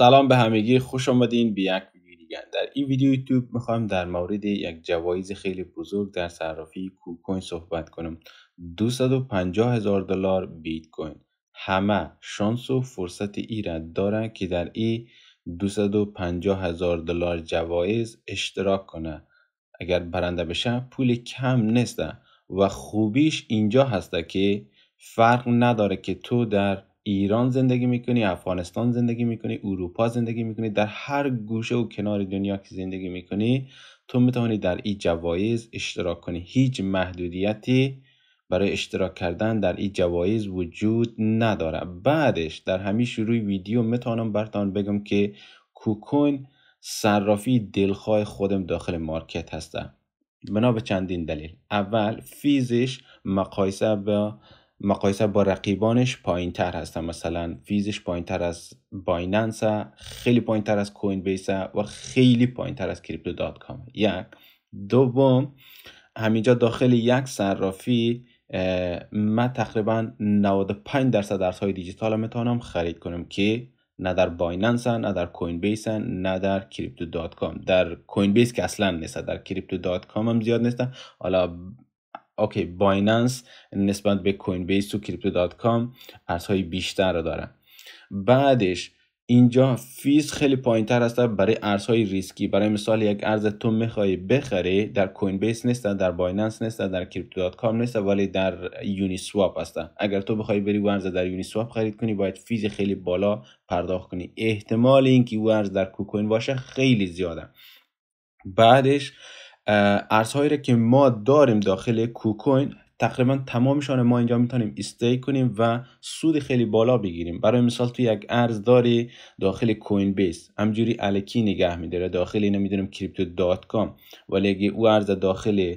سلام به همگی خوش آمدین به یک ویدیو دیگر در این ویدیو یوتیوب میخوام در مورد یک جوایز خیلی بزرگ در صرافی کوکوین صحبت کنم 250 هزار دلار بیت کوین همه شانس و فرصت ای را داره که در این 250 هزار دلار جوایز اشتراک کنه اگر برنده بشه پول کم نیسته و خوبیش اینجا هسته که فرق نداره که تو در ایران زندگی میکنی افغانستان زندگی میکنی اروپا زندگی میکنی در هر گوشه و کنار دنیا که زندگی میکنی تو میتوانی در این جوایز اشتراک کنی هیچ محدودیتی برای اشتراک کردن در این جوایز وجود نداره بعدش در همین شروع ویدیو میتونم برتان بگم که کوکوین صرافی دلخواه خودم داخل مارکت هسته بنا به چندین دلیل اول فیزش مقایسه با مقایسه با رقیبانش پایین تر هستن مثلا فیزش پایین تر از بایننس خیلی پایین تر از کوین بیس و خیلی پایین تر از کریپتو دات کام یک دوم همینجا داخل یک صرافی من تقریبا 95 درصد درس های دیجیتال میتونم خرید کنم که نه در بایننس نه در کوین بیس نه در کریپتو دات کام در کوین بیس که اصلا نیست در کریپتو دات کام هم زیاد نیست حالا اوکی بایننس نسبت به کوین بیس و کریپتو دات کام ارزهای بیشتر رو داره بعدش اینجا فیز خیلی پایین تر هست برای ارزهای ریسکی برای مثال یک ارز تو میخوای بخری در کوین بیس نیست در بایننس نیست در کریپتو دات کام نیست ولی در یونی سواپ هست اگر تو بخوای بری ارز در یونی سواپ خرید کنی باید فیز خیلی بالا پرداخت کنی احتمال اینکه ارز در کوکوین باشه خیلی زیاده بعدش ارزهایی را که ما داریم داخل کوکوین تقریبا تمامشان ما اینجا میتونیم استیک کنیم و سود خیلی بالا بگیریم برای مثال تو یک ارز داری داخل کوین بیس همجوری الکی نگه میداره داخل اینو میدونیم کریپتو دات کام ولی اگه او ارز داخل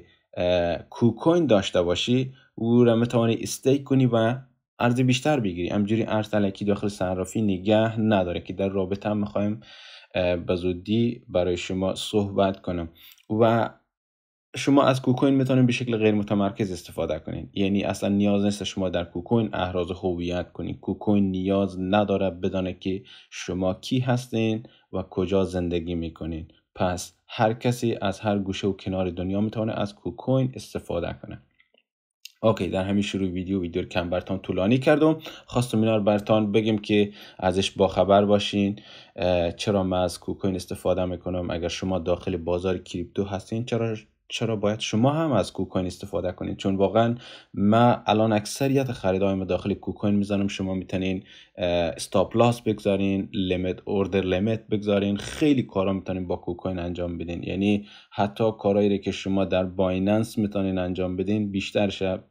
کوکوین داشته باشی او را میتوانی استیک کنی و ارز بیشتر بگیری همجوری ارز الکی داخل صرافی نگه نداره که در رابطه هم میخوایم به زودی برای شما صحبت کنم و شما از کوکوین میتونید به شکل غیر متمرکز استفاده کنید یعنی اصلا نیاز نیست شما در کوکوین احراز هویت کنید کوکوین نیاز نداره بدانه که شما کی هستین و کجا زندگی میکنین پس هر کسی از هر گوشه و کنار دنیا میتونه از کوکوین استفاده کنه اوکی در همین شروع ویدیو ویدیو کم برتان طولانی کردم خواستم اینا رو برتان بگیم که ازش باخبر باشین چرا من از کوکوین استفاده میکنم اگر شما داخل بازار کریپتو هستین چرا چرا باید شما هم از کوکوین استفاده کنید چون واقعا من الان اکثریت خریدایم داخل کوکوین میزنم شما میتونین استاپ لاس بگذارین لیمیت اوردر لیمیت بگذارین خیلی کارا میتونین با کوکوین انجام بدین یعنی حتی کارایی که شما در بایننس میتونین انجام بدین بیشتر شب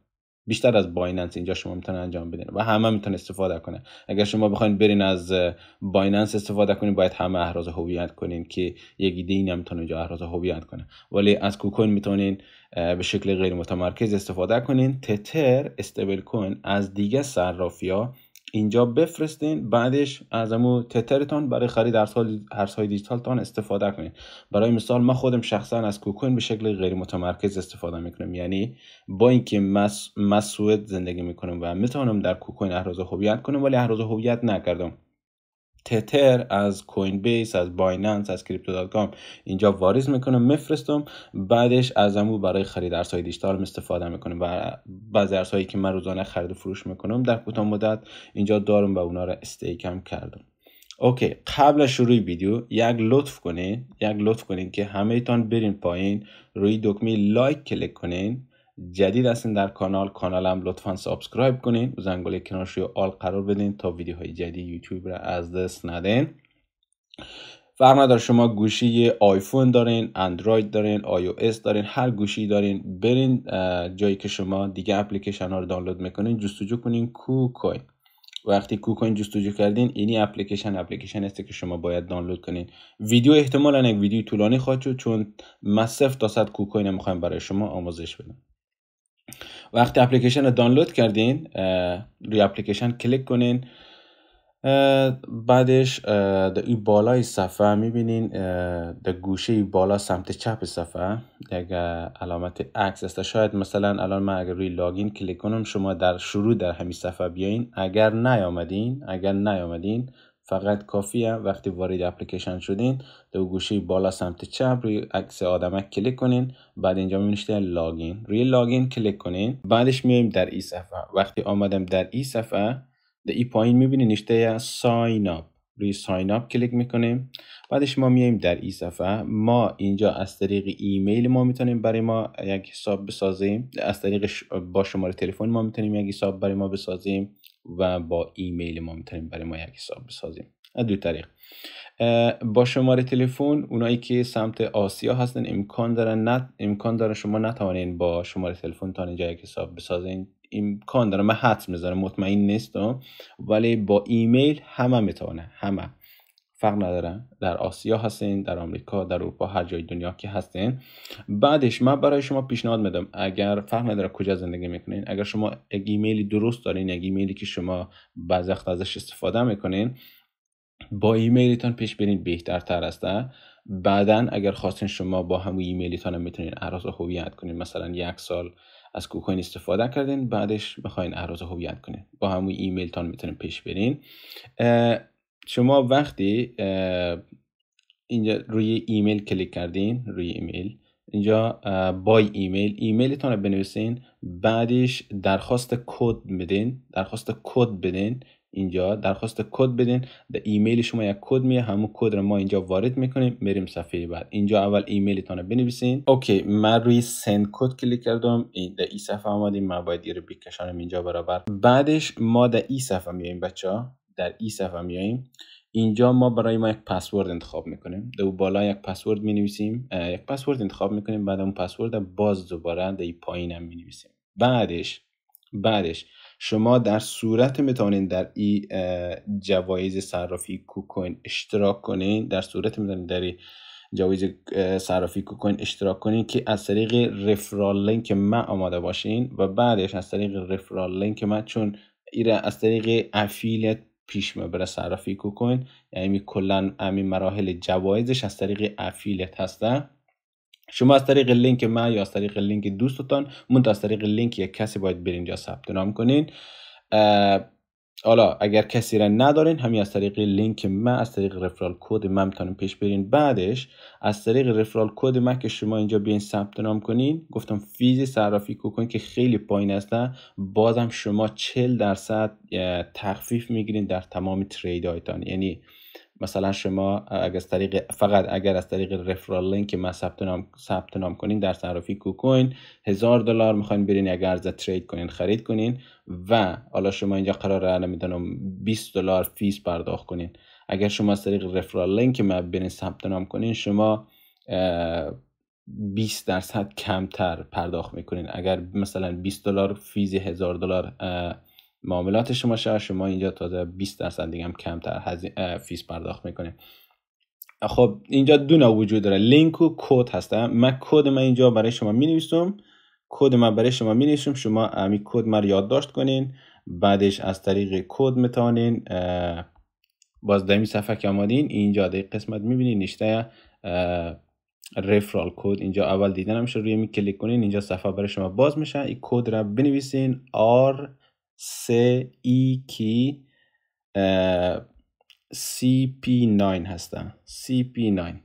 بیشتر از بایننس اینجا شما میتونه انجام بدین و همه میتونن استفاده کنه اگر شما بخواین برین از بایننس استفاده کنین باید همه احراز هویت کنین که یک دیگه نمیتونه اینجا احراز هویت کنه ولی از کوکوین میتونین به شکل غیر متمرکز استفاده کنین تتر استبل کوین از دیگه صرافی ها اینجا بفرستین بعدش از امو تترتان برای خرید ارزهای دیجیتال تان استفاده کنید برای مثال ما خودم شخصا از کوکوین به شکل غیر متمرکز استفاده میکنم یعنی با اینکه مس... مسعود زندگی میکنم و میتونم در کوکوین احراز هویت کنم ولی احراز هویت نکردم تتر از کوین بیس از بایننس از کریپتو دات اینجا واریز میکنم میفرستم بعدش از امو برای خرید ارزهای دیجیتال استفاده میکنم و بعض ارزهایی که من روزانه خرید و فروش میکنم در کوتاه مدت اینجا دارم و اونا را استیکم کردم اوکی قبل از شروع ویدیو یک لطف کنین یک لطف کنین که همه تان برین پایین روی دکمه لایک کلیک کنین جدید هستین در کانال کانالم لطفا سابسکرایب کنین و زنگوله کنارش رو آل قرار بدین تا ویدیوهای جدید یوتیوب را از دست ندین فرما در شما گوشی آیفون دارین اندروید دارین آی او اس دارین هر گوشی دارین برین جایی که شما دیگه اپلیکیشن ها رو دانلود میکنین جستجو کنین کوکوین وقتی کوکوین جستجو کردین اینی اپلیکیشن اپلیکیشن است که شما باید دانلود کنین ویدیو احتمالا یک ویدیو طولانی خواهد شد چون من صفر تا صد کوکوین میخوایم برای شما آموزش بدم وقتی اپلیکیشن رو دانلود کردین روی اپلیکیشن کلیک کنین بعدش در این بالای صفحه میبینین در گوشه بالا سمت چپ صفحه یک علامت عکس است شاید مثلا الان من اگر روی لاگین کلیک کنم شما در شروع در همین صفحه بیاین اگر نیامدین اگر نیامدین فقط کافیه وقتی وارد اپلیکیشن شدین دو گوشی بالا سمت چپ روی عکس آدمک کلیک کنین بعد اینجا نشته لاگین روی لاگین کلیک کنین بعدش میایم در ای صفحه وقتی آمدم در ای صفحه در ای پایین می‌بینین نشته ساین اپ روی ساین اپ کلیک میکنیم بعدش ما میایم در ای صفحه ما اینجا از طریق ایمیل ما میتونیم برای ما یک حساب بسازیم از طریق با شماره تلفن ما میتونیم یک حساب برای ما بسازیم و با ایمیل ما میتونیم برای ما یک حساب بسازیم از دو طریق با شماره تلفن اونایی که سمت آسیا هستن امکان دارن نت... امکان داره شما نتوانین با شماره تلفن تا اینجا یک حساب بسازین امکان داره من حدس میذارم، مطمئن نیستم ولی با ایمیل همه میتونه همه فرق نداره در آسیا هستین در آمریکا در اروپا هر جای دنیا که هستین بعدش من برای شما پیشنهاد میدم اگر فرق نداره کجا زندگی میکنین اگر شما یک ایمیلی درست دارین یک ایمیلی که شما بعضی وقت ازش استفاده میکنین با ایمیلتان پیش برین بهتر تر هسته بعدا اگر خواستین شما با همون ایمیلتان هم میتونین اعراض هویت کنین مثلا یک سال از کوکوین استفاده کردین بعدش میخواین اعراض هویت کنین با همون ایمیلتان میتونین پیش برین شما وقتی اینجا روی ایمیل کلیک کردین روی ایمیل اینجا بای ایمیل ایمیلتون رو بنویسین بعدش درخواست کد بدین درخواست کد بدین اینجا درخواست کد بدین در ایمیل شما یک کد میه همون کد رو ما اینجا وارد میکنیم بریم صفحه بعد اینجا اول ایمیلتون رو بنویسین اوکی من روی سند کد کلیک کردم این در این صفحه اومدیم من باید رو بکشانم اینجا برابر بعدش ما در این صفحه میایم بچه در ای صفحه میاییم اینجا ما برای ما یک پسورد انتخاب میکنیم در بالا یک پسورد می نویسیم یک پسورد انتخاب میکنیم بعد اون پسورد باز دوباره در پایین هم می نویسیم بعدش بعدش شما در صورت میتونین در ای جوایز صرافی کوکوین اشتراک کنین در صورت میتونین در جوایز صرافی کوکوین اشتراک کنین که از طریق رفرال لینک من آماده باشین و بعدش از طریق رفرال لینک من چون ایره از طریق افیلیت پیش برسه رفیق کوین یعنی کلا همین مراحل جوایزش از طریق افیلیت هسته شما از طریق لینک من یا از طریق لینک دوستتان من از طریق لینک یک کسی باید برین جا ثبت نام کنین حالا اگر کسی را ندارین همین از طریق لینک ما از طریق رفرال کد من میتونین پیش برین بعدش از طریق رفرال کد من که شما اینجا بیاین ثبت نام کنین گفتم فیز صرافی کوین که خیلی پایین هستن بازم شما 40 درصد تخفیف میگیرین در تمام ترید هایتان یعنی مثلا شما اگر از طریق فقط اگر از طریق رفرال لینک ما ثبت نام ثبت نام کنین در صرافی کوکوین هزار دلار میخواین برین اگر از ترید کنین خرید کنین و حالا شما اینجا قرار را نمیدونم 20 دلار فیس پرداخت کنین اگر شما از طریق رفرال لینک من برین ثبت نام کنین شما 20 درصد کمتر پرداخت میکنین اگر مثلا 20 دلار فیز 1000 دلار معاملات شما شد شما اینجا تازه 20 درصد دیگه هم کمتر فیز پرداخت میکنین خب اینجا دو نوع وجود داره لینک و کد هستم من کد من اینجا برای شما می نویسم کد ما برای شما می نیشم شما امی کد من یادداشت کنین بعدش از طریق کد میتونین باز دمی صفحه که آمادین اینجا در قسمت می بینین نشته رفرال کد اینجا اول دیدن میشه روی می کلیک کنین اینجا صفحه برای شما باز میشه این کد را بنویسین R C E K P 9 هسته P 9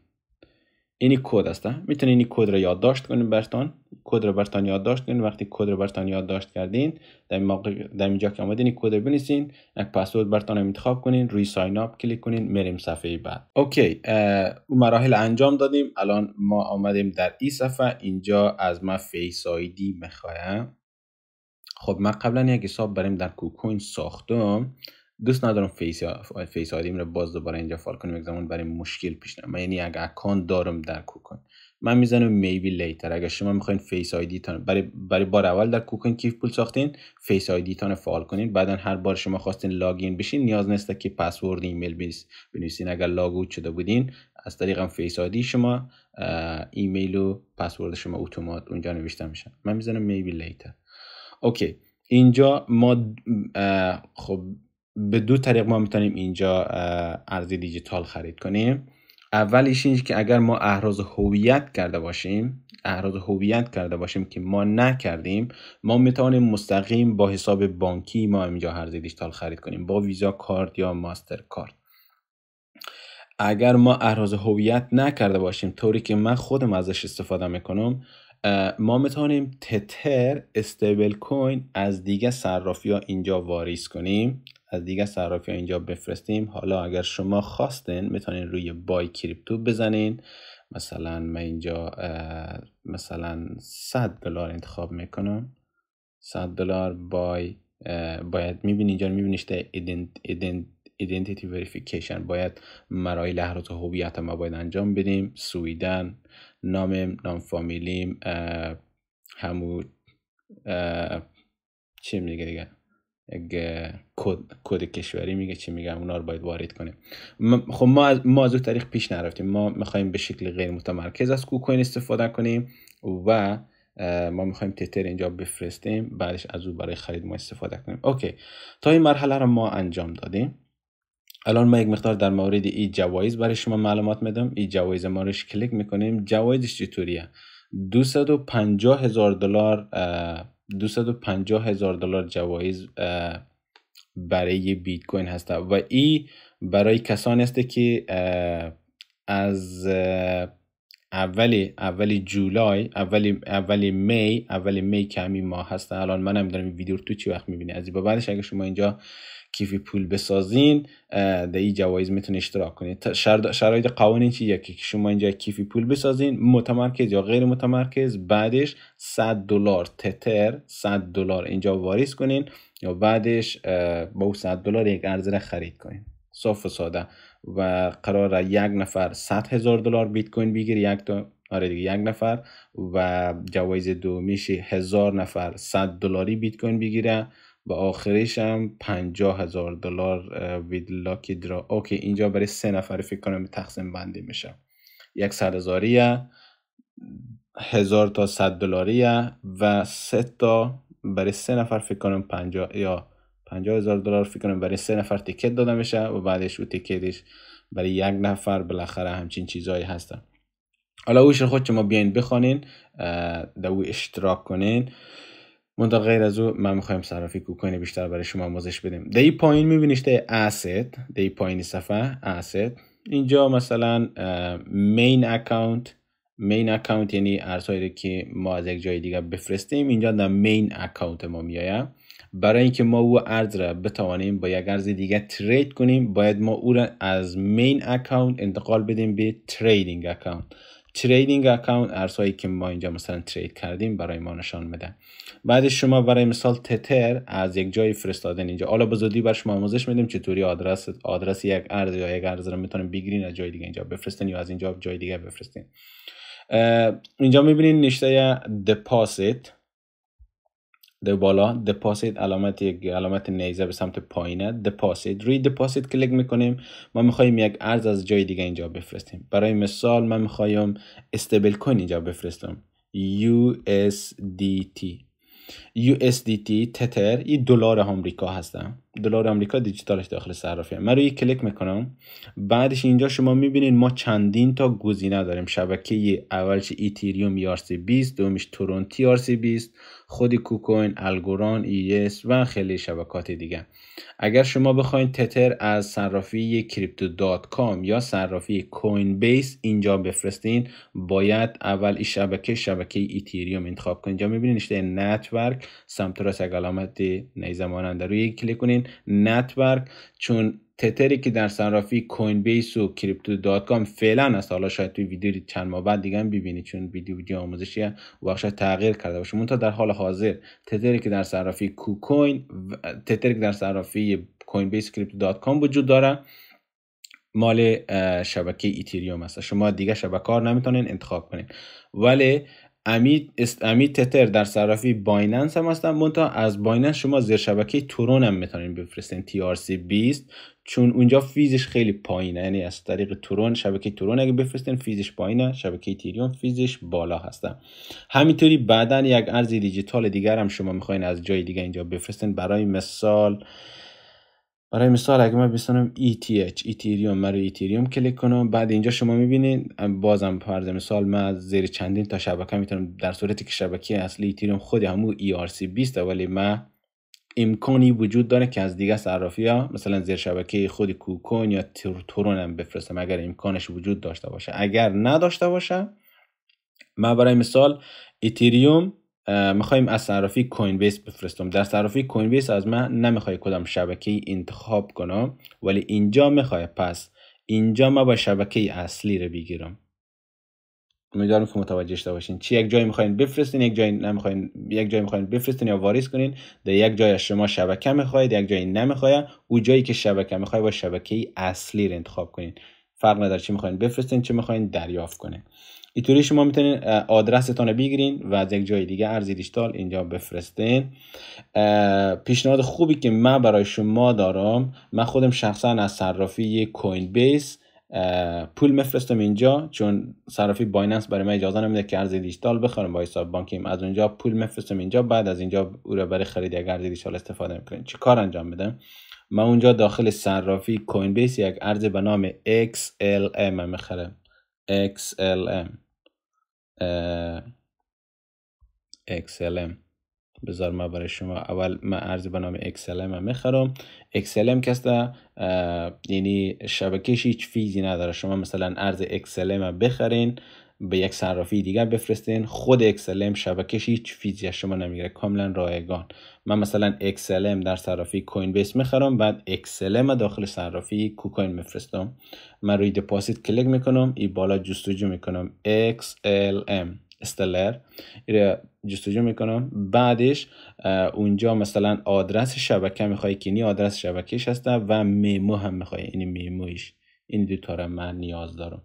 اینی کد هسته میتونین این کد را یادداشت کنین برتان کد رو برتان یادداشت کنین وقتی کد رو یاد یادداشت کردین در موقع در اینجا که آمدین کد رو بنویسین یک پاسورد برتان انتخاب کنین روی ساین اپ کلیک کنین میریم صفحه بعد اوکی مراحل انجام دادیم الان ما آمدیم در این صفحه اینجا از ما فیس آیدی میخوایم خب من قبلا یک حساب بریم در کوکوین ساختم دوست ندارم فیس فیس آیدیم رو باز دوباره اینجا فال کنیم یک زمان برای مشکل پیش نمیاد یعنی اگه اکانت دارم در کوکوین. من میزنم میبی لیتر اگر شما میخواین فیس آیدی تان برای برای بار اول در کوکن کیف پول ساختین فیس آیدی تان فعال کنین بعدا هر بار شما خواستین لاگین بشین نیاز نیست که پسورد ایمیل بنویسین اگر لاگوت شده بودین از طریق فیس آیدی شما ایمیل و پسورد شما اتومات اونجا نوشته میشن من میزنم میبی لیتر اوکی اینجا ما خب به دو طریق ما میتونیم اینجا ارز دیجیتال خرید کنیم اولیش اینه که اگر ما احراز هویت کرده باشیم احراز هویت کرده باشیم که ما نکردیم ما میتوانیم مستقیم با حساب بانکی ما اینجا هر دیجیتال خرید کنیم با ویزا کارت یا ماستر کارت اگر ما احراز هویت نکرده باشیم طوری که من خودم ازش استفاده میکنم ما میتونیم تتر استیبل کوین از دیگه صرافی ها اینجا واریز کنیم از دیگه صرافی ها اینجا بفرستیم حالا اگر شما خواستین میتونین روی بای کریپتو بزنین مثلا من اینجا مثلا 100 دلار انتخاب میکنم 100 دلار بای باید میبینی اینجا میبینیشته ایدنت ایدنتیتی وریفیکیشن باید مرای لحظات هویت ما باید انجام بدیم سویدن نامم نام فامیلیم همو چی میگه دیگه کد کشوری میگه چی میگه اونا رو باید وارد کنیم خب ما از ما از طریق پیش نرفتیم ما میخوایم به شکل غیر متمرکز از کوکوین استفاده کنیم و ما میخوایم تتر اینجا بفرستیم بعدش از او برای خرید ما استفاده کنیم اوکی تا این مرحله رو ما انجام دادیم الان ما یک مقدار در مورد این جوایز برای شما معلومات میدم این جوایز ما روش کلیک میکنیم جوایزش چطوریه 250 هزار دلار 250 هزار دلار جوایز برای بیت کوین هسته و این برای کسانی هسته که از اولی اولی جولای اولی اولی می اولی می که ماه هسته الان من نمیدونم ویدیو تو چی وقت میبینی از این بعدش اگه شما اینجا کیفی پول بسازین در این جوایز میتونه اشتراک کنید شرایط قوانین چیه که شما اینجا کیف پول بسازین متمرکز یا غیر متمرکز بعدش 100 دلار تتر 100 دلار اینجا واریز کنین یا بعدش با اون 100 دلار یک ارز را خرید کنین صاف و ساده و قرار یک نفر 100 هزار دلار بیت کوین بگیره یک تا آره دیگه یک نفر و جوایز دو میشه هزار نفر 100 دلاری بیت کوین بگیره و آخریش هم پنجاه هزار دلار وید لاکی درا اوکی اینجا برای سه نفر فکر کنم تقسیم بندی میشه یک صد هزاریه هزار تا صد دلاریه و سه تا برای سه نفر فکر کنم پنجا یا پنجا هزار دلار فکر کنم برای سه نفر تیکت داده میشه و بعدش او تیکتش برای یک نفر بالاخره همچین چیزهایی هستن حالا اوش خود شما بیاین بخوانین دوی اشتراک کنین منتها غیر از او من میخوایم صرافی کوکوین بیشتر برای شما آموزش بدیم دی پایین میبینیش ده asset دی پایین صفحه asset اینجا مثلا مین اکاونت مین اکاونت یعنی ارزهایی که ما از یک جای دیگه بفرستیم اینجا در مین اکاونت ما میایه برای اینکه ما او ارز را بتوانیم با یک ارز دیگه ترید کنیم باید ما او را از مین اکاونت انتقال بدیم به تریدینگ اکاونت تریدینگ اکاونت ارزهایی که ما اینجا مثلا ترید کردیم برای ما نشان میده بعد شما برای مثال تتر از یک جایی فرستادن اینجا حالا بزودی بر شما آموزش میدیم چطوری آدرس آدرس یک ارز یا یک ارز رو میتونیم بگیرین از جای دیگه اینجا بفرستین یا از اینجا جای دیگه بفرستین اینجا میبینین نشته دپازیت در بالا دپاسیت علامت علامت نیزه به سمت پایینه دپاسیت روی دپاسیت کلیک میکنیم ما میخواییم یک ارز از جای دیگه اینجا بفرستیم برای مثال من میخوایم استیبل کوین اینجا بفرستم USDT USDT تتر این دلار آمریکا هستم دلار آمریکا دیجیتالش داخل صرافی من رو یک کلیک میکنم بعدش اینجا شما میبینید ما چندین تا گزینه داریم شبکه اولش ایتریوم ERC 20 دومش تورنتی ERC 20 خود کوکوین الگوران ایس و خیلی شبکات دیگه اگر شما بخواین تتر از صرافی کریپتو دات کام یا صرافی کوین بیس اینجا بفرستین باید اول این شبکه شبکه ایتریوم انتخاب کنید اینجا میبینید نشته نتورک سمت راست علامت نیزه روی کلیک کنید کوین نتورک چون تتری که در صرافی کوین بیس و کریپتو دات کام فعلا هست حالا شاید توی ویدیو چند ماه بعد دیگه ببینید چون ویدیو ویدیو آموزشی واقعا تغییر کرده باشه تا در حال حاضر تتری که در صرافی کوکوین تتری در صرافی کوین بیس کریپتو دات کام وجود داره مال شبکه ایتریوم است شما دیگه شبکار نمیتونین انتخاب کنین ولی امید است تتر در صرافی بایننس هم هستن منتها از بایننس شما زیر شبکه تورون هم میتونین بفرستین سی 20 چون اونجا فیزش خیلی پایینه یعنی از طریق تورون شبکه تورون اگه بفرستین فیزش پایینه شبکه تیریون فیزش بالا هستن همینطوری بعدا یک ارز دیجیتال دیگر هم شما میخواین از جای دیگه اینجا بفرستین برای مثال برای آره، مثال اگه من بسنم ETH ایتریوم من رو ایتریوم کلیک کنم بعد اینجا شما میبینید بازم پرده مثال من زیر چندین تا شبکه میتونم در صورتی که شبکه اصلی ایتریوم خود همون ERC20 ولی من امکانی وجود داره که از دیگه صرافی ها مثلا زیر شبکه خود کوکون یا تورون هم بفرستم اگر امکانش وجود داشته باشه اگر نداشته باشه من برای مثال ایتریوم میخوایم از صرافی کوین بیس بفرستم در صرافی کوین بیس از من نمیخوای کدام شبکه انتخاب کنم ولی اینجا میخوای پس اینجا ما با شبکه اصلی رو بگیرم امیدوارم که متوجه شده باشین چی یک جای میخواین بفرستین یک جای نمیخواین یک جای میخواین بفرستین یا واریز کنین در یک جای شما شبکه میخواید یک جایی نمیخواید او جایی که شبکه میخواید با شبکه اصلی رو انتخاب کنین فرق نداره چی میخواین بفرستین چه میخواین دریافت کنه. اینطوری شما میتونین آدرستان رو بگیرین و از یک جای دیگه ارزی دیجیتال اینجا بفرستین پیشنهاد خوبی که من برای شما دارم من خودم شخصا از صرافی کوین بیس پول میفرستم اینجا چون صرافی بایننس برای من اجازه نمیده که ارز دیجیتال بخرم با حساب بانکیم از اونجا پول میفرستم اینجا بعد از اینجا او را برای خرید اگر ارز دیجیتال استفاده میکنین چه کار انجام بدم من اونجا داخل صرافی کوین بیس یک ارز به نام XLM میخرم XLM XLM بذار ما برای شما اول من ارز به نام XLM میخرم XLM کسته یعنی شبکهش هیچ فیزی نداره شما مثلا ارز XLM بخرین به یک صرافی دیگر بفرستین خود اکسلم شبکش هیچ فیزی شما نمیگیره کاملا رایگان من مثلا اکسلم در صرافی کوین بیس میخرم بعد اکسلم داخل صرافی کوکوین میفرستم من روی دپاسیت کلیک میکنم این بالا جستجو میکنم XLM استلر جستجو میکنم بعدش اونجا مثلا آدرس شبکه میخوای که نی آدرس شبکهش هسته و میمو هم میخوای این یعنی میمویش این دو تا من نیاز دارم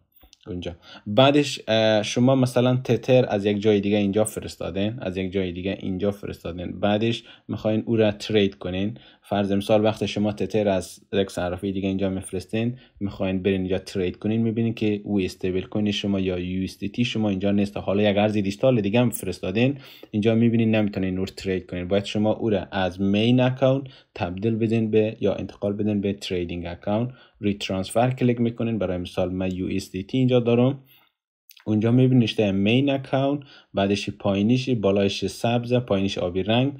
اونجا بعدش شما مثلا تتر از یک جای دیگه اینجا فرستادین از یک جای دیگه اینجا فرستادین بعدش میخواین او را ترید کنین فرض مثال وقت شما تتر از رکس عرفی دیگه اینجا میفرستین میخواین برین اینجا ترید کنین میبینین که او استیبل کوین شما یا یو شما اینجا نیست حالا یک ارز دیجیتال دیگه هم فرستادین اینجا میبینین نمیتونین رو ترید کنین باید شما او را از مین اکاونت تبدیل بدین به یا انتقال بدین به تریدینگ اکاونت ری ترانسفر کلیک میکنین برای مثال من یو اینجا دارم اونجا میبینیش مین اکاونت بعدش پایینیش بالایش سبز پایینیش آبی رنگ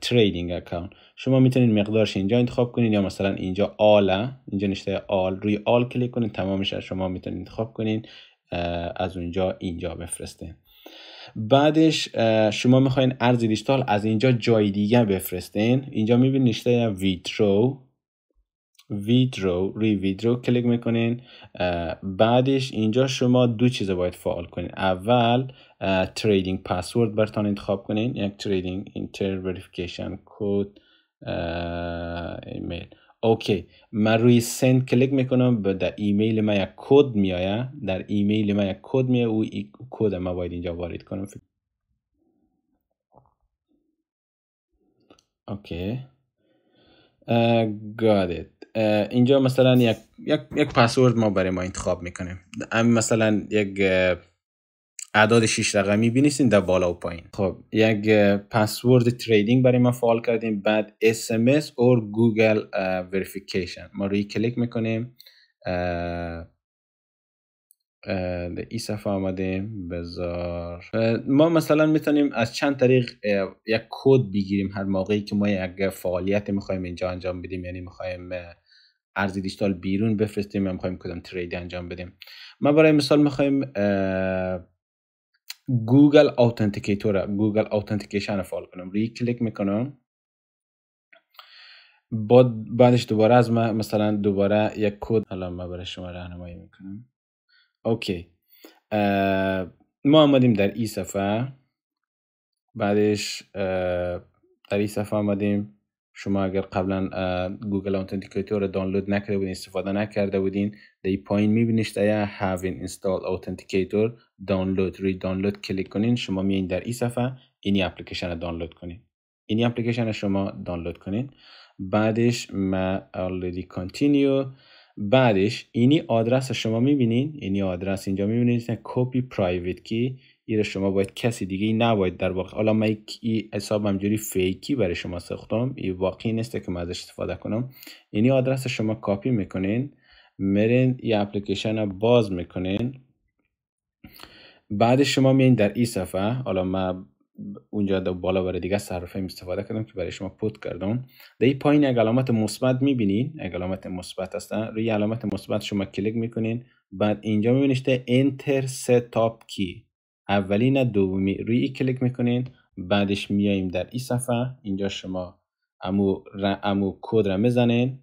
تریدینگ اکاونت شما میتونید مقدارش اینجا انتخاب کنید یا مثلا اینجا آله اینجا نشته آل روی آل کلیک کنید تمامش از شما میتونید انتخاب کنید از اونجا اینجا بفرستین بعدش شما میخواین ارز دیجیتال از اینجا جای دیگه بفرستین اینجا میبینید نشته ویترو ویدرو ری ویدرو کلیک میکنین بعدش اینجا شما دو چیز باید فعال کنین اول تریدینگ پاسورد برتان انتخاب کنین یک تریدینگ اینتر وریفیکیشن کد ایمیل اوکی من روی سند کلیک میکنم به در ایمیل من یک کد میایه در ایمیل من یک کد میایه او کد ما باید اینجا وارد کنم اوکی اینجا مثلا یک, یک, یک پسورد ما برای ما انتخاب میکنیم ام مثلا یک اعداد شش رقمی بینیسین در بالا و پایین خب یک پسورد تریدینگ برای ما فعال کردیم بعد اس ام اس گوگل وریفیکیشن ما روی کلیک میکنیم در ای صفحه آمدیم بزار ما مثلا میتونیم از چند طریق یک کد بگیریم هر موقعی که ما یک فعالیت میخوایم اینجا انجام بدیم یعنی میخوایم ارز دیجیتال بیرون بفرستیم یا میخوایم کدام ترید انجام بدیم ما برای مثال میخوایم گوگل اوتنتیکیتور گوگل اوتنتیکیشن فعال کنم روی کلیک میکنم بعد بعدش دوباره از من مثلا دوباره یک کد حالا ما برای شما راهنمایی میکنم اوکی ما آمدیم در این صفحه بعدش در این صفحه آمدیم شما اگر قبلا گوگل اوتنتیکیتور رو دانلود نکرده بودین استفاده نکرده بودین دی پایین میبینیش ایا having installed authenticator دانلود روی دانلود کلیک کنین شما میایین در این صفحه اینی اپلیکیشن رو دانلود کنین اینی اپلیکیشن رو شما دانلود کنین بعدش ما already continue بعدش اینی آدرس شما میبینین اینی آدرس اینجا میبینین کپی پرایوت کی ایره شما باید کسی دیگه ای نباید در واقع حالا من این حساب همجوری فیکی برای شما ساختم این واقعی نیست که من ازش استفاده کنم یعنی آدرس شما کاپی میکنین میرین یه اپلیکیشن رو باز میکنین بعد شما میین در این صفحه حالا من اونجا در بالا برای دیگه صرفه استفاده کردم که برای شما پود کردم در این پایین اگه علامت مثبت میبینین اگه علامت مثبت هستن روی علامت مثبت شما کلیک میکنین بعد اینجا میبینید enter تاپ کی. اولی نه دومی روی ای کلیک میکنین بعدش میاییم در این صفحه اینجا شما امو, امو کد را میزنین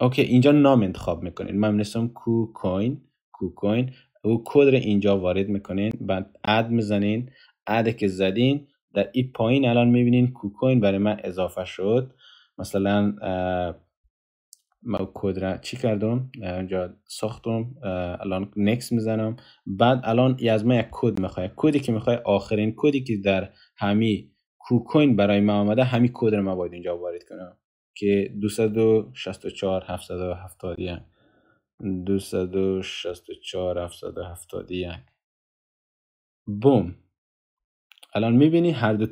اوکی اینجا نام انتخاب میکنین من نسیم کو کوین کو کوین او کود را اینجا وارد میکنین بعد اد میزنین اد که زدین در این پایین الان میبینین کو کوین برای من اضافه شد مثلا ما کد را چی کردم ساختم الان نکس میزنم بعد الان از ما یک کد میخواد کدی که میخواد آخرین کدی که در همی کوکوین برای ما آمده همین کد رو ما باید اینجا وارد کنم که 264 771 264 771 بوم الان میبینی هر دو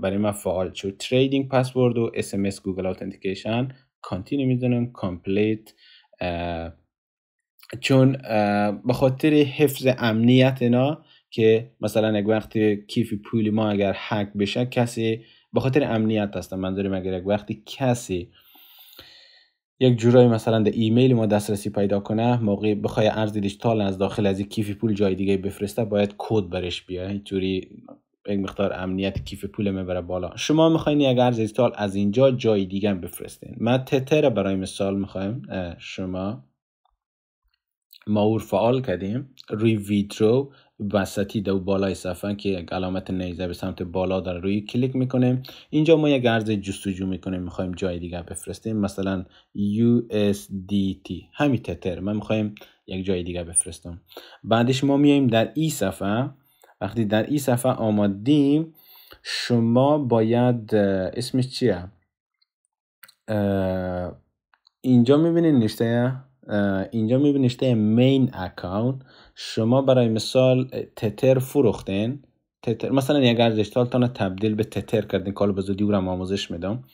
برای من فعال شد تریدینگ پسورد و اس ام اس گوگل اتنتیکیشن کانتینو میدونم کامپلیت چون به خاطر حفظ امنیت اینا که مثلا یک وقتی کیف پول ما اگر هک بشه کسی به خاطر امنیت هستم منظورم اگر یک وقتی کسی یک جورایی مثلا در ایمیل ما دسترسی پیدا کنه موقع بخوای ارز دیجیتال از داخل از کیف پول جای دیگه بفرسته باید کد برش بیاد اینطوری یک مقدار امنیت کیف پول میبره بالا شما میخواین اگر ارز دیجیتال از اینجا جای دیگه بفرستین من تتر برای مثال میخوایم شما ماور فعال کردیم روی ویدرو وسطی دو بالای صفحه که علامت نیزه به سمت بالا داره روی کلیک میکنیم اینجا ما یک ارز جستجو میکنیم میخوایم جای دیگه بفرستیم مثلا USDT همین تتر من میخوایم یک جای دیگه بفرستم بعدش ما میایم در ای صفحه وقتی در این صفحه آمادیم، شما باید اسمش چیه اینجا میبینید نشته اینجا میبینید نشته مین اکاونت شما برای مثال تتر فروختین تتر مثلا اگر دیجیتالتان تبدیل به تتر کردین کال بزودی او آموزش میدم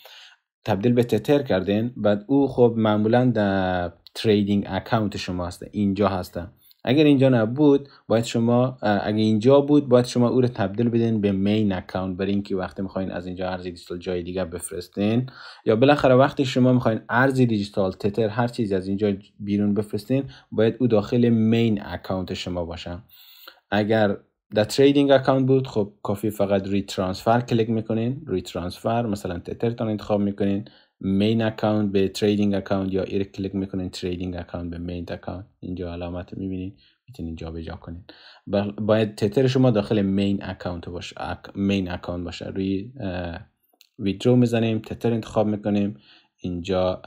تبدیل به تتر کردین بعد او خب معمولا در تریدینگ اکاونت شما هسته اینجا هسته اگر اینجا نبود باید شما اگر اینجا بود باید شما او رو تبدیل بدین به مین اکاونت برای اینکه وقتی میخواین از اینجا ارز دیجیتال جای دیگه بفرستین یا بالاخره وقتی شما میخواین ارز دیجیتال تتر هر چیزی از اینجا بیرون بفرستین باید او داخل مین اکاونت شما باشه. اگر در تریدینگ اکاونت بود خب کافی فقط ری ترانسفر کلیک میکنین ری ترانسفر مثلا تترتان انتخاب میکنین مین account به تریدینگ اکانت یا ایر کلیک میکنین تریدینگ account به مین اکانت اینجا علامت میبینین میتونین جا کنین باید تتر شما داخل مین اکانت باشه مین اکانت باشه روی ویدرو میزنیم تتر انتخاب میکنیم اینجا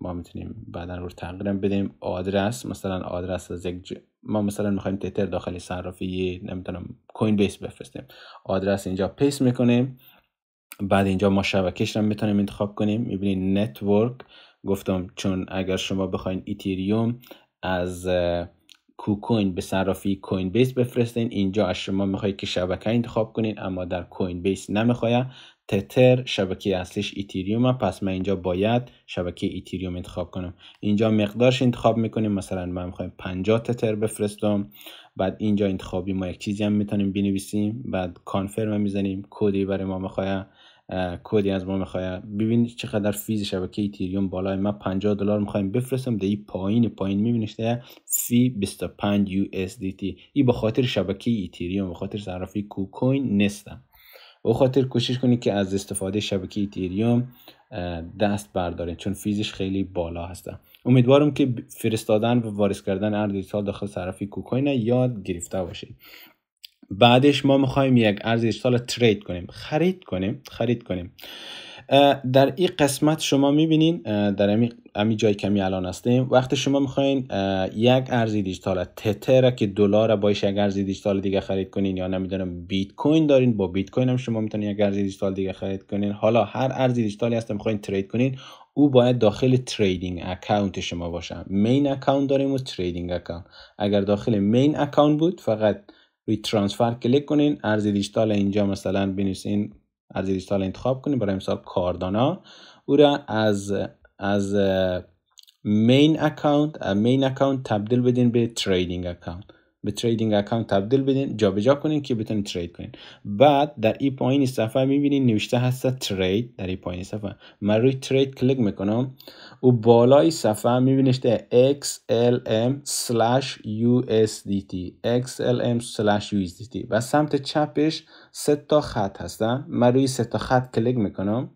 ما میتونیم بعدا رو تغییرم بدیم آدرس مثلا آدرس از یک ج... ما مثلا میخوایم تتر داخل صرافی نمیدونم کوین بیس بفرستیم آدرس اینجا پیس میکنیم بعد اینجا ما شبکش رو میتونیم انتخاب کنیم میبینید نتورک گفتم چون اگر شما بخواین ایتریوم از کوکوین به صرافی کوین بیس بفرستین اینجا از شما میخواهید که شبکه انتخاب کنین اما در کوین بیس نمیخواید تتر شبکه اصلیش ایتریوم پس من اینجا باید شبکه ایتریوم انتخاب کنم اینجا مقدارش انتخاب میکنیم مثلا من میخوایم 50 تتر بفرستم بعد اینجا انتخابی ما یک چیزی هم میتونیم بنویسیم بعد کانفرم میزنیم کدی برای ما میخواه کدی از ما میخواد ببین چقدر فیز شبکه ایتریوم بالای ما 50 دلار میخوایم بفرستم در این پایین پایین میبینیشته فی 25 USDT این به خاطر شبکه ایتریوم به خاطر صرافی کوکوین نیستم او خاطر کوشش کنید که از استفاده شبکه ایتریوم دست بردارید چون فیزش خیلی بالا هسته امیدوارم که فرستادن و وارث کردن ارز دیجیتال داخل صرافی کوکوین یاد گرفته باشید بعدش ما میخوایم یک ارز دیجیتال ترید کنیم خرید کنیم خرید کنیم در این قسمت شما میبینین در امی, امی کمی الان هستیم وقتی شما میخواین یک ارز دیجیتال تتر که دلار باش یک ارز دیجیتال دیگه خرید کنین یا نمیدونم بیت کوین دارین با بیت کوین هم شما میتونین یک ارز دیجیتال دیگه خرید کنین حالا هر ارز دیجیتالی هست میخواین ترید کنین او باید داخل تریدینگ اکاونت شما باشه مین اکاونت داریم و تریدینگ اکاونت اگر داخل مین اکاونت بود فقط روی ترانسفر کلیک کنین ارز دیجیتال اینجا مثلا بنویسین از دیجیتال انتخاب کنیم برای مثال کاردانا او را از از مین اکاونت مین اکاونت تبدیل بدین به تریدینگ اکاونت به تریدینگ اکانت تبدیل بدین جابجا کنین که بتونین ترید کنین بعد در این پایین صفحه میبینین نوشته هست ترید در این پایین صفحه من روی ترید کلیک میکنم او بالای صفحه میبینشته xlm usdt xlm usdt و سمت چپش سه تا خط هستن من روی سه تا خط کلیک میکنم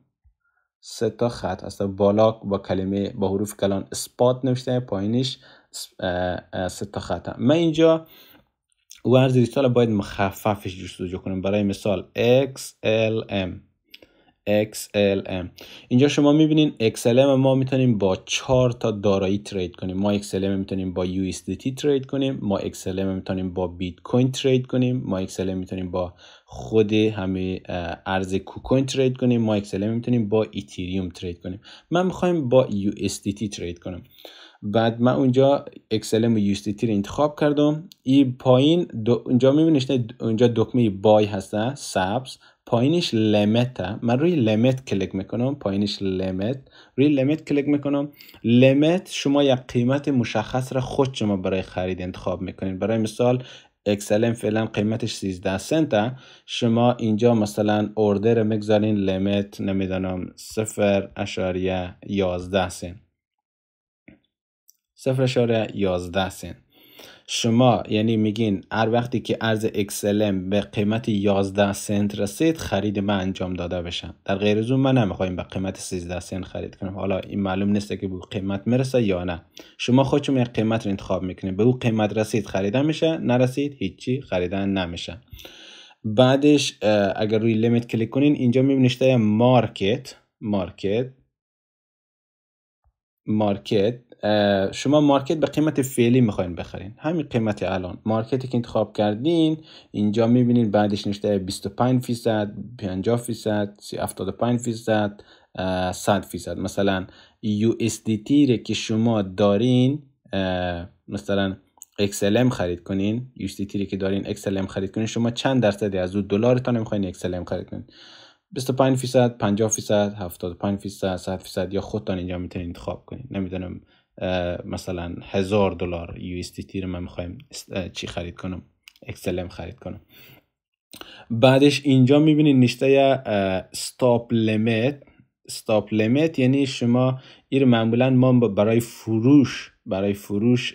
سه تا خط هست بالا با کلمه با حروف کلان اسپات نوشته پایینش سه تا خط من اینجا ورز دیجیتال باید مخففش جستجو کنیم برای مثال XLM XLM اینجا شما میبینین XLM ما میتونیم با چهار تا دارایی ترید کنیم ما XLM میتونیم با USDT ترید کنیم ما XLM میتونیم با بیت کوین ترید کنیم ما XLM میتونیم با خود همه ارز کوکوین ترید کنیم ما XLM میتونیم با ایتریوم ترید کنیم من میخوایم با USDT ترید کنم بعد من اونجا اکسلم و یوستیتی رو انتخاب کردم این پایین اینجا اونجا میبینید اونجا دکمه بای هسته سبز پایینش لیمیت من روی لمت کلیک میکنم پایینش لیمیت روی لیمیت کلیک میکنم لمت شما یک قیمت مشخص را خود شما برای خرید انتخاب میکنید برای مثال اکسلم فعلا قیمتش 13 سنت شما اینجا مثلا اوردر میگذارین لمت نمیدانم 0.11 سنت یازده سن شما یعنی میگین هر وقتی که ارز اکسلم به قیمت 11 سنت رسید خرید من انجام داده بشم در غیر از اون من نمیخوایم به قیمت 13 سنت خرید کنم حالا این معلوم نیست که به قیمت میرسه یا نه شما خودتون یک قیمت رو انتخاب میکنید به او قیمت رسید خریده میشه نرسید هیچی خریدن نمیشه بعدش اگر روی لیمیت کلیک کنین اینجا میبینید مارکت مارکت مارکت شما مارکت به قیمت فعلی میخواین بخرین همین قیمت الان مارکتی که انتخاب کردین اینجا میبینین بعدش نشته 25 فیصد 50 فیصد 75 فیصد 100 فیصد مثلا USDT رو که شما دارین مثلا XLM خرید کنین USDT رو که دارین XLM خرید کنین شما چند درصدی از اون دلارتان میخواین XLM خرید کنین 25 فیصد 50 فیصد 75 فیصد 100 فیصد یا خودتان اینجا میتونید انتخاب کنین نمیدونم مثلا هزار دلار یو رو من میخوایم چی خرید کنم اکسلم خرید کنم بعدش اینجا میبینید نشته استاپ لیمیت استاپ لیمیت یعنی شما این معمولا ما برای فروش برای فروش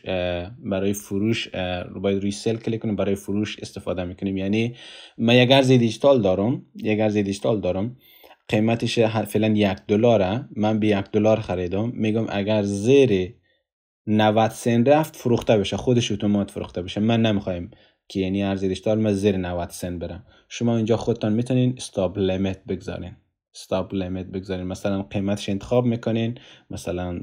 برای فروش رو باید روی سل کلیک کنیم برای فروش استفاده میکنیم یعنی من یک ارز دیجیتال دارم یک ارز دیجیتال دارم قیمتش فعلا یک دلاره من به یک دلار خریدم میگم اگر زیر 90 سنت رفت فروخته بشه خودش اتومات فروخته بشه من نمیخوایم که یعنی ارزش دیجیتال من زیر 90 سنت برم شما اینجا خودتان میتونین استاپ لیمیت بگذارین استاپ لیمیت بگذارین مثلا قیمتش انتخاب میکنین مثلا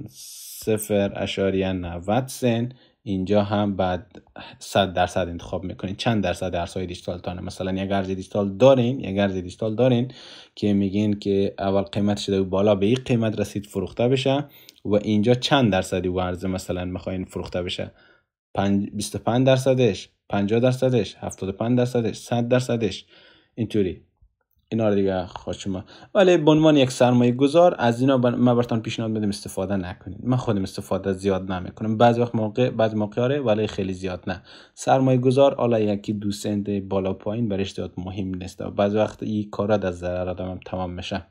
0.90 سنت اینجا هم بعد 100 درصد انتخاب میکنین چند درصد درس های دیجیتال تانه مثلا یک ارز دیجیتال دارین یک ارز دیجیتال دارین که میگین که اول قیمت شده بالا به این قیمت رسید فروخته بشه و اینجا چند درصدی و ارز مثلا میخواین فروخته بشه 25 درصدش 50 درصدش 75 درصدش 100 درصدش اینطوری اینا رو دیگه خواهش ولی به عنوان یک سرمایه گذار از اینا من برتان پیشنهاد میدم استفاده نکنید من خودم استفاده زیاد نمیکنم بعضی وقت موقع بعضی موقع ولی خیلی زیاد نه سرمایه گذار حالا یکی دو سنت بالا پایین برش زیاد مهم نیست و بعضی وقت این کارا از ضرر آدم تمام میشه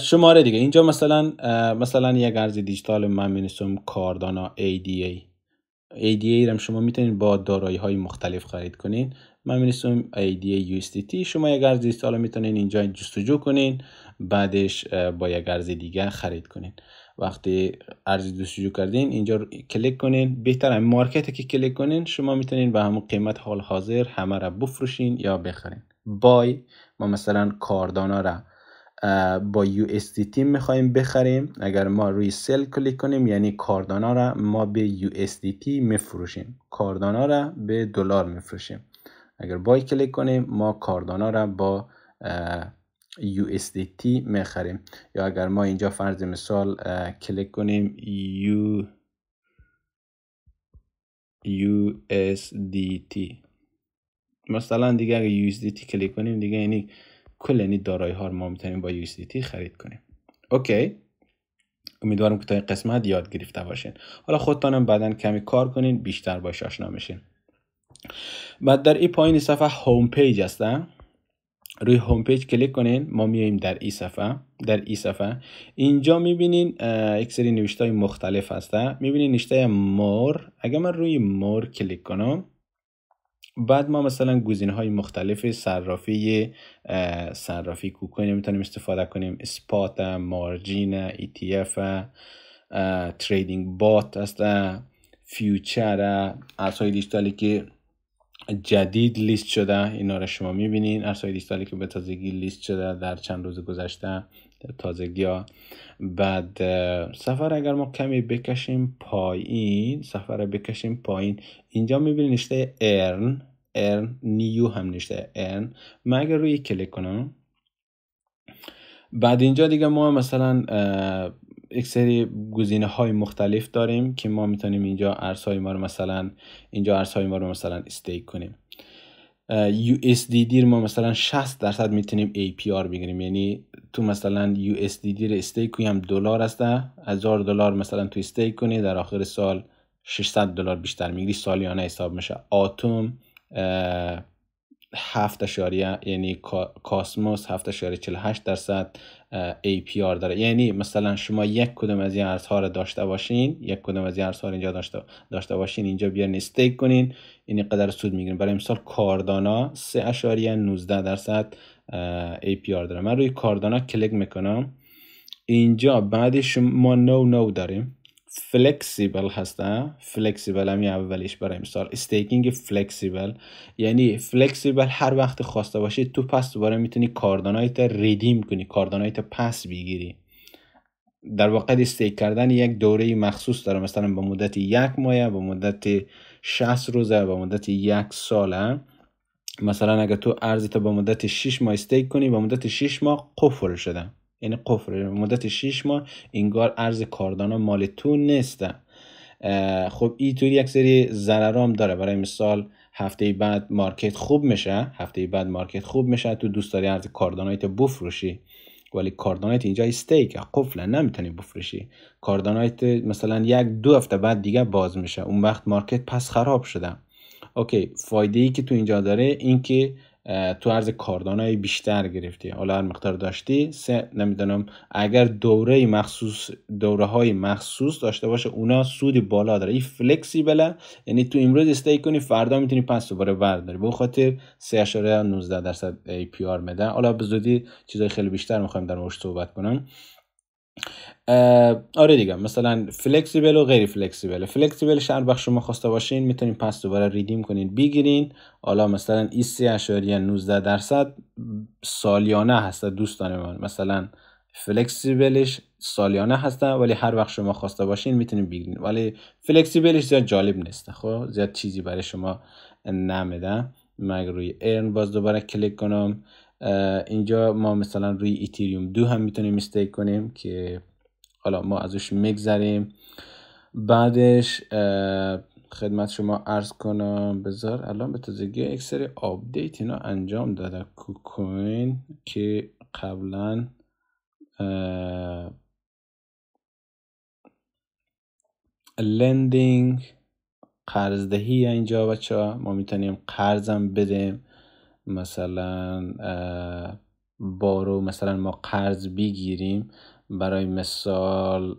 شماره دیگه اینجا مثلا مثلا یک ارز دیجیتال من مینیسم کاردانا ADA ADA هم شما میتونید با دارایی های مختلف خرید کنین من میرسم ADA USDT شما یک ارز دیجیتال میتونین اینجا جستجو کنین بعدش با یک ارز دیگه خرید کنین وقتی ارز جستجو کردین اینجا رو کلیک کنین بهتر مارکت که کلیک کنین شما میتونین به همون قیمت حال حاضر همه را بفروشین یا بخرین بای ما مثلا کاردانا را با یو می میخوایم بخریم اگر ما روی سل کلیک کنیم یعنی کاردانا را ما به یو میفروشیم کاردانا را به دلار میفروشیم اگر بای کلیک کنیم ما کاردانا را با USDT میخریم یا اگر ما اینجا فرض مثال کلیک کنیم USDT مثلا دیگه اگر USDT کلیک کنیم دیگه یعنی کل یعنی دارایی ها رو ما میتونیم با USDT خرید کنیم اوکی امیدوارم که تا این قسمت یاد گرفته باشین حالا خودتانم بعدا کمی کار کنین بیشتر باش آشنا میشین بعد در این پایین صفحه هوم پیج هستن روی هوم پیج کلیک کنین ما میایم در این صفحه در این صفحه اینجا میبینین یک سری نوشته های مختلف هسته میبینین نوشته مور اگر من روی مور کلیک کنم بعد ما مثلا گزینه های مختلف صرافی صرافی کوکوین میتونیم استفاده کنیم اسپات مارجین ETF تریدینگ بات است فیوچر ارزهای دیجیتالی که جدید لیست شده اینا رو شما میبینین ارزهای دیجیتالی که به تازگی لیست شده در چند روز گذشته تازگی ها بعد سفر اگر ما کمی بکشیم پایین سفر بکشیم پایین اینجا میبینی نشته ارن ارن نیو هم نشته ارن من اگر روی کلیک کنم بعد اینجا دیگه ما مثلا یک سری گزینه های مختلف داریم که ما میتونیم اینجا ارزهای ما رو مثلا اینجا ارزهای ما رو مثلا استیک کنیم USDD رو ما مثلا 60 درصد میتونیم APR بگیریم یعنی تو مثلا USDD رو استیک کنیم هم دلار هسته هزار دلار مثلا تو استیک کنی در آخر سال 600 دلار بیشتر میگیری سالیانه حساب میشه آتوم هفت اشاریه یعنی کاسموس هفت اشاریه 48 درصد APR داره یعنی مثلا شما یک کدوم از این ارزها رو داشته باشین یک کدوم از این ارزها اینجا داشته داشته باشین اینجا بیارین استیک کنین این قدر سود میگیرین برای مثال کاردانا 3.19 درصد APR داره من روی کاردانا کلیک میکنم اینجا بعدش ما نو نو داریم فلکسیبل هستن فلکسیبل همی اولیش برای مثال استیکینگ فلکسیبل یعنی فلکسیبل هر وقت خواسته باشی تو پس دوباره میتونی کاردانایت ریدیم کنی کاردانایت پس بگیری در واقع استیک کردن یک دوره مخصوص داره مثلا به مدت یک ماه به مدت 60 روزه به مدت یک ساله مثلا اگر تو تا به مدت 6 ماه استیک کنی به مدت 6 ماه قفل شده یعنی قفر مدت 6 ماه اینگار ارز کاردانا مال تو نیسته خب اینطوری یک سری ضررام داره برای مثال هفته بعد مارکت خوب میشه هفته بعد مارکت خوب میشه تو دوست داری ارز کاردانایت بفروشی ولی کاردانایت اینجا استیک قفل نمیتونی بفروشی کاردانایت مثلا یک دو هفته بعد دیگه باز میشه اون وقت مارکت پس خراب شده اوکی فایده ای که تو اینجا داره این که تو ارز کاردانای بیشتر گرفتی حالا هر مقدار داشتی سه نمیدونم اگر دوره مخصوص دوره های مخصوص داشته باشه اونا سودی بالا داره این فلکسیبله یعنی تو امروز استی کنی فردا میتونی پس دوباره برداری به خاطر 3.19 درصد ای پی آر میده حالا به زودی چیزای خیلی بیشتر میخوایم در موردش صحبت کنم آره دیگه مثلا فلکسیبل و غیر فلکسیبل فلکسیبل شهر بخش شما خواسته باشین میتونین پس دوباره ریدیم کنین بگیرین حالا مثلا اشاری 3.19 درصد سالیانه هسته دوستان من مثلا فلکسیبلش سالیانه هسته ولی هر وقت شما خواسته باشین میتونین بگیرین ولی فلکسیبلش زیاد جالب نیست خب زیاد چیزی برای شما نمیده مگر روی ارن باز دوباره کلیک کنم اینجا ما مثلا روی ایتریوم دو هم میتونیم استیک کنیم که حالا ما ازش میگذریم بعدش خدمت شما عرض کنم بذار الان به تازگی یک سری آپدیت اینا انجام داده کوکوین که قبلا لندینگ قرضدهی اینجا بچه ها ما میتونیم قرضم بدیم مثلا بارو مثلا ما قرض بگیریم برای مثال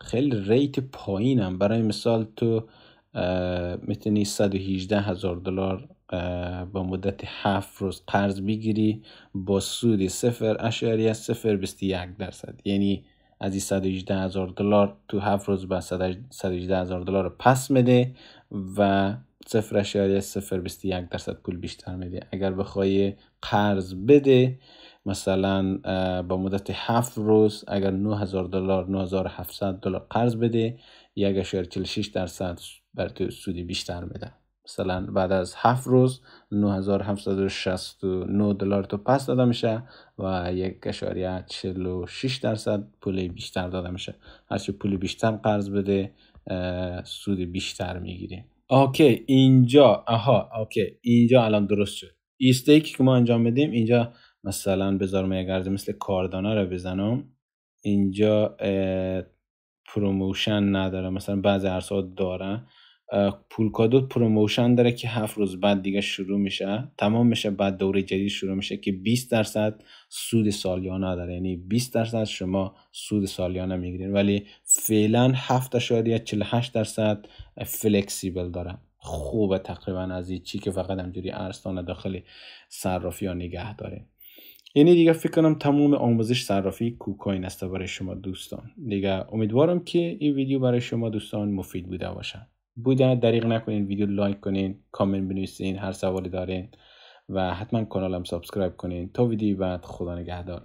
خیلی ریت پایینم برای مثال تو میتونی 118 هزار دلار با مدت 7 روز قرض بگیری با سود 0.021 اشاری از درصد یعنی از این 118 هزار دلار تو 7 روز به 118 هزار دلار پس میده و یک درصد پول بیشتر میده اگر بخوای قرض بده مثلا با مدت 7 روز اگر 9000 دلار 9700 دلار قرض بده یک 1.46 درصد بر تو سودی بیشتر میده مثلا بعد از 7 روز 9769 دلار تو پس داده میشه و 1.46 درصد پول بیشتر داده میشه هرچی پول بیشتر قرض بده سود بیشتر میگیریم اوکی اینجا آها اوکی اینجا الان درست شد استیکی که ما انجام بدیم اینجا مثلا بذارم یه مثل کاردانا رو بزنم اینجا پروموشن نداره مثلا بعضی ارسا داره پولکادو پروموشن داره که هفت روز بعد دیگه شروع میشه تمام میشه بعد دوره جدید شروع میشه که 20 درصد سود سالیانه داره یعنی 20 درصد شما سود سالیانه میگیرین ولی فعلا 48 درصد فلکسیبل داره خوبه تقریبا از این چی که فقط همجوری ارستان داخل صرافی ها نگه داره یعنی دیگه فکر کنم تموم آموزش صرافی کوکاین است برای شما دوستان دیگه امیدوارم که این ویدیو برای شما دوستان مفید بوده باشه بودن دریغ نکنین ویدیو لایک کنین کامنت بنویسین هر سوالی دارین و حتما کانالم سابسکرایب کنین تا ویدیو بعد خدا نگهدار